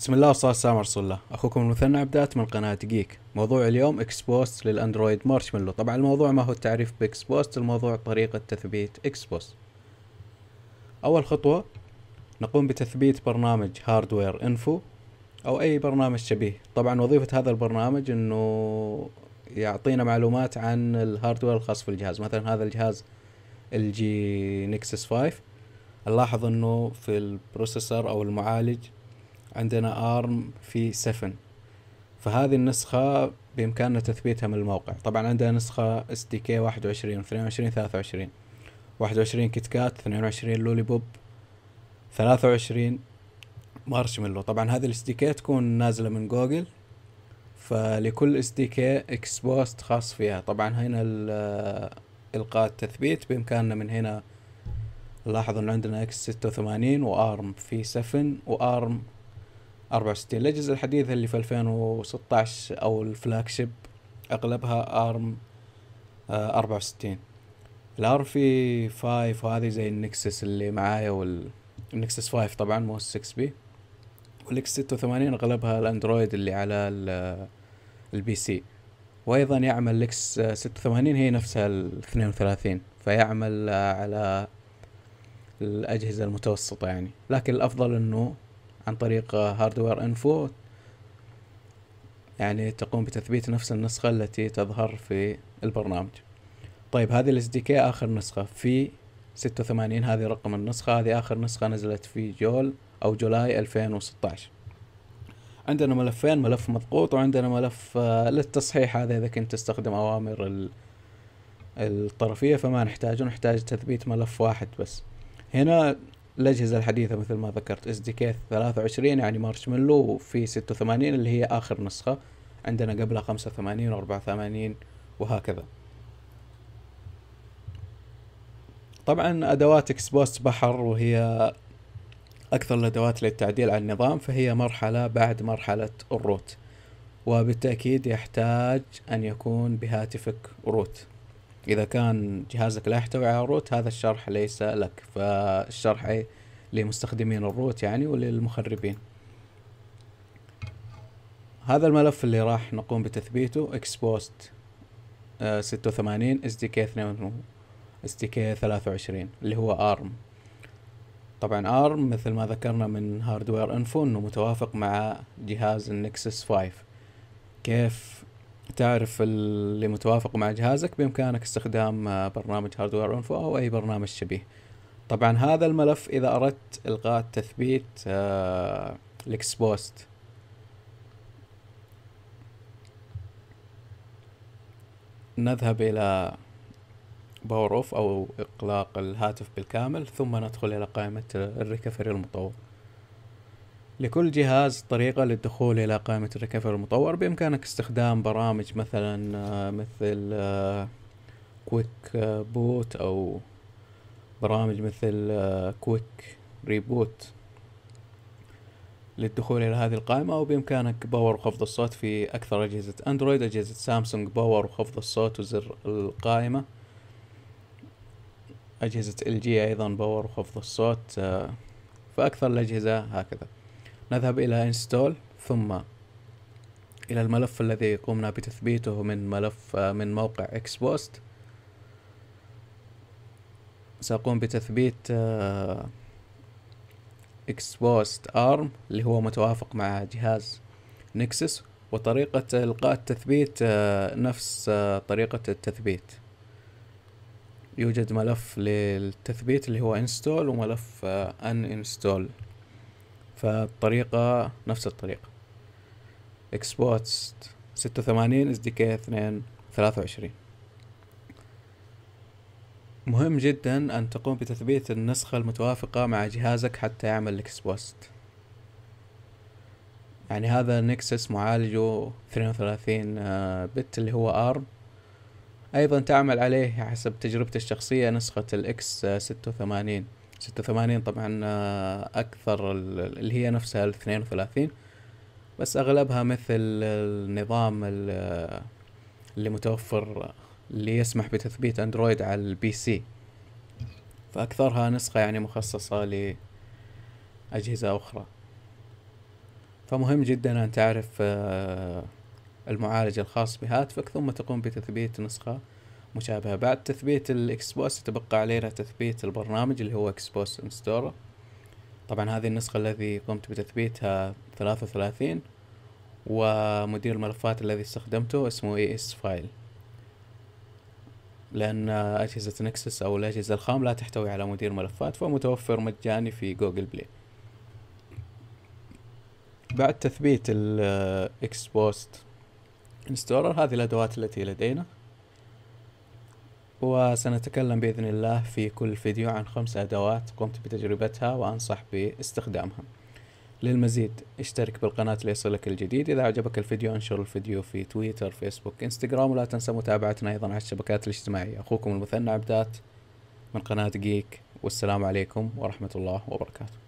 بسم الله والصلاة والسلام على رسول الله أخوكم المثنى عبدات من قناة جيك موضوع اليوم إكسبوست للأندرويد مارشميلو طبعا الموضوع ما هو التعريف بإكسبوست الموضوع طريقة تثبيت إكسبوست أول خطوة نقوم بتثبيت برنامج هاردوير انفو أو أي برنامج شبيه طبعا وظيفة هذا البرنامج أنه يعطينا معلومات عن الهاردوير الخاص في الجهاز مثلا هذا الجهاز الجي نكسس 5 نلاحظ أنه في البروسيسور أو المعالج عندنا ارم في 7 فهذه النسخة بإمكاننا تثبيتها من الموقع طبعا عندنا نسخة اس دي كي واحد وعشرين واثنين وعشرين ثلاثة وعشرين واحد وعشرين كيت كات اثنين وعشرين لولي بوب ثلاثة وعشرين مارشميلو طبعا هذه الاس دي كي تكون نازلة من جوجل فلكل اس دي كي اكس بوست خاص فيها طبعا هنا القاء التثبيت بامكاننا من هنا نلاحظ ان عندنا اكس ستة وثمانين وارم في سفن وارم 64 الاجهزه الحديثه اللي في 2016 او الفلاج شيب اغلبها ارم 64 آه، الار في 5 وهذه زي النكسس اللي معايا والنكسس 5 طبعا مو 6 بي والاكس 86 اغلبها الاندرويد اللي على البي سي وايضا يعمل الاكس 86 هي نفسها ال 32 فيعمل على الاجهزه المتوسطه يعني لكن الافضل انه عن طريق هاردوير انفو يعني تقوم بتثبيت نفس النسخة التي تظهر في البرنامج طيب هذه الاس دي كي اخر نسخة في ستة وثمانين هذه رقم النسخة هذه اخر نسخة نزلت في جول او جولاي الفين وستاشر عندنا ملفين ملف مضغوط وعندنا ملف آه، للتصحيح هذا اذا كنت تستخدم اوامر الطرفية فما نحتاجه نحتاج تثبيت ملف واحد بس هنا الاجهزه الحديثه مثل ما ذكرت اس دي كي 23 يعني مارشميلو وفي 86 اللي هي اخر نسخه عندنا قبلها 85 و 84 وهكذا طبعا ادوات اكس بوست بحر وهي اكثر الادوات للتعديل على النظام فهي مرحله بعد مرحله الروت وبالتاكيد يحتاج ان يكون بهاتفك روت اذا كان جهازك لا يحتوي على روت هذا الشرح ليس لك فالشرح لمستخدمين الروت يعني وللمخربين هذا الملف اللي راح نقوم بتثبيته اكسبوست آه، 86 اس دي كي 2 اس دي كي 23 اللي هو ارم طبعا ارم مثل ما ذكرنا من هاردوير انفو انه متوافق مع جهاز النكسس 5 كيف تعرف اللي متوافق مع جهازك بإمكانك استخدام آه، برنامج هاردوير انفو أو أي برنامج شبيه طبعا هذا الملف إذا أردت إلغاء تثبيت الإكسبوست آه، نذهب إلى باور أوف أو إقلاق الهاتف بالكامل ثم ندخل إلى قائمة الريكفري المطور لكل جهاز طريقة للدخول إلى قائمة الريكفر المطور بإمكانك استخدام برامج مثلا آه، مثل كويك آه، بوت آه، أو برامج مثل كويك ريبوت للدخول إلى هذه القائمة وبإمكانك باور وخفض الصوت في أكثر أجهزة أندرويد أجهزة سامسونج باور وخفض الصوت وزر القائمة أجهزة ال جي أيضا باور وخفض الصوت فأكثر الأجهزة هكذا نذهب إلى install ثم إلى الملف الذي قمنا بتثبيته من ملف من موقع expost سأقوم بتثبيت expost آه، arm اللي هو متوافق مع جهاز نكسس وطريقة إلقاء التثبيت آه، نفس آه، طريقة التثبيت يوجد ملف للتثبيت اللي هو install وملف uninstall فالطريقة نفس الطريقة اكسبوست ستة وثمانين اس دي كي اثنين ثلاثة وعشرين مهم جدا أن تقوم بتثبيت النسخة المتوافقة مع جهازك حتى يعمل الاكسبوست يعني هذا نكسس معالجه 32 آه، بت اللي هو ارم ايضا تعمل عليه حسب تجربتي الشخصية نسخة الاكس 86 86 طبعا آه، أكثر اللي هي نفسها ال 32 بس أغلبها مثل النظام اللي متوفر اللي يسمح بتثبيت أندرويد على البي سي فأكثرها نسخة يعني مخصصة لأجهزة أخرى فمهم جدا أن تعرف آه، المعالج الخاص بهاتفك ثم تقوم بتثبيت نسخة مشابهة بعد تثبيت الاكسبوس يتبقى علينا تثبيت البرنامج اللي هو اكسبوس انستور طبعا هذه النسخة التي قمت بتثبيتها ثلاثة وثلاثين ومدير الملفات الذي استخدمته اسمه اي اس فايل لأن أجهزة نكسس أو الأجهزة الخام لا تحتوي على مدير ملفات فمتوفر مجاني في جوجل بلاي بعد تثبيت الاكسبوست انستولر هذه الأدوات التي لدينا وسنتكلم بإذن الله في كل فيديو عن خمس أدوات قمت بتجربتها وأنصح باستخدامها للمزيد اشترك بالقناة ليصلك الجديد إذا عجبك الفيديو انشر الفيديو في تويتر فيسبوك انستغرام ولا تنسى متابعتنا أيضا على الشبكات الاجتماعية أخوكم المثنى عبدات من قناة جيك والسلام عليكم ورحمة الله وبركاته